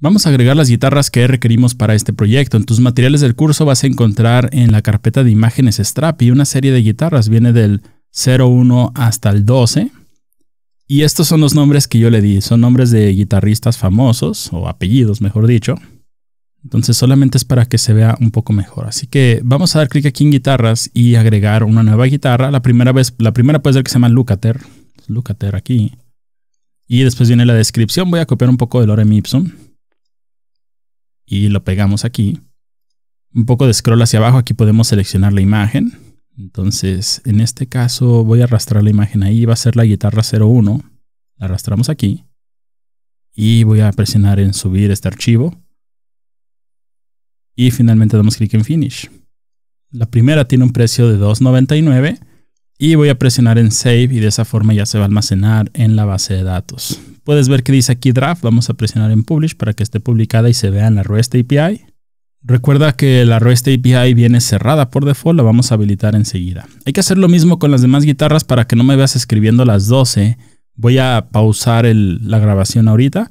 Vamos a agregar las guitarras que requerimos para este proyecto. En tus materiales del curso vas a encontrar en la carpeta de imágenes y una serie de guitarras. Viene del 01 hasta el 12. Y estos son los nombres que yo le di. Son nombres de guitarristas famosos, o apellidos mejor dicho. Entonces solamente es para que se vea un poco mejor. Así que vamos a dar clic aquí en guitarras y agregar una nueva guitarra. La primera, vez, la primera puede ser que se llama Lucater. Lucater aquí. Y después viene la descripción. Voy a copiar un poco de Lorem Ipsum y lo pegamos aquí. Un poco de scroll hacia abajo, aquí podemos seleccionar la imagen. Entonces, en este caso voy a arrastrar la imagen ahí, va a ser la guitarra 01. La arrastramos aquí. Y voy a presionar en subir este archivo. Y finalmente damos clic en Finish. La primera tiene un precio de 2.99 y voy a presionar en Save y de esa forma ya se va a almacenar en la base de datos. Puedes ver que dice aquí draft, vamos a presionar en publish para que esté publicada y se vea en la REST API. Recuerda que la REST API viene cerrada por default, la vamos a habilitar enseguida. Hay que hacer lo mismo con las demás guitarras para que no me veas escribiendo las 12. Voy a pausar la grabación ahorita.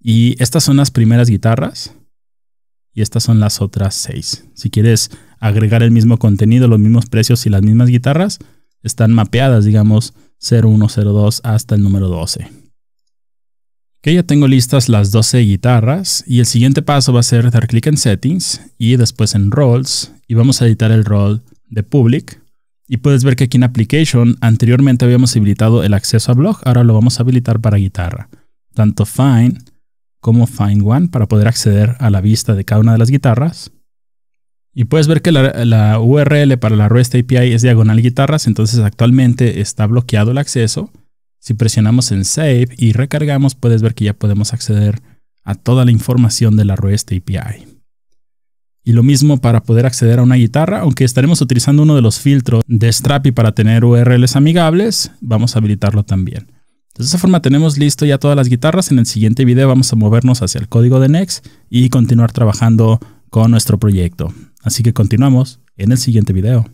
Y estas son las primeras guitarras. Y estas son las otras 6. Si quieres agregar el mismo contenido, los mismos precios y las mismas guitarras, están mapeadas, digamos, 0102 hasta el número 12 ya tengo listas las 12 guitarras y el siguiente paso va a ser dar clic en Settings y después en Roles y vamos a editar el rol de Public. Y puedes ver que aquí en Application anteriormente habíamos habilitado el acceso a blog, ahora lo vamos a habilitar para guitarra. Tanto Find como Find One para poder acceder a la vista de cada una de las guitarras. Y puedes ver que la, la URL para la REST API es diagonal guitarras, entonces actualmente está bloqueado el acceso. Si presionamos en Save y recargamos, puedes ver que ya podemos acceder a toda la información de la REST API. Y lo mismo para poder acceder a una guitarra, aunque estaremos utilizando uno de los filtros de Strapi para tener URLs amigables, vamos a habilitarlo también. De esa forma tenemos listo ya todas las guitarras. En el siguiente video vamos a movernos hacia el código de Next y continuar trabajando con nuestro proyecto. Así que continuamos en el siguiente video.